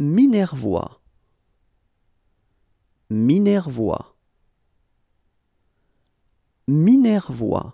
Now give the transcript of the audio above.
Minervois. Minervois. Minervois.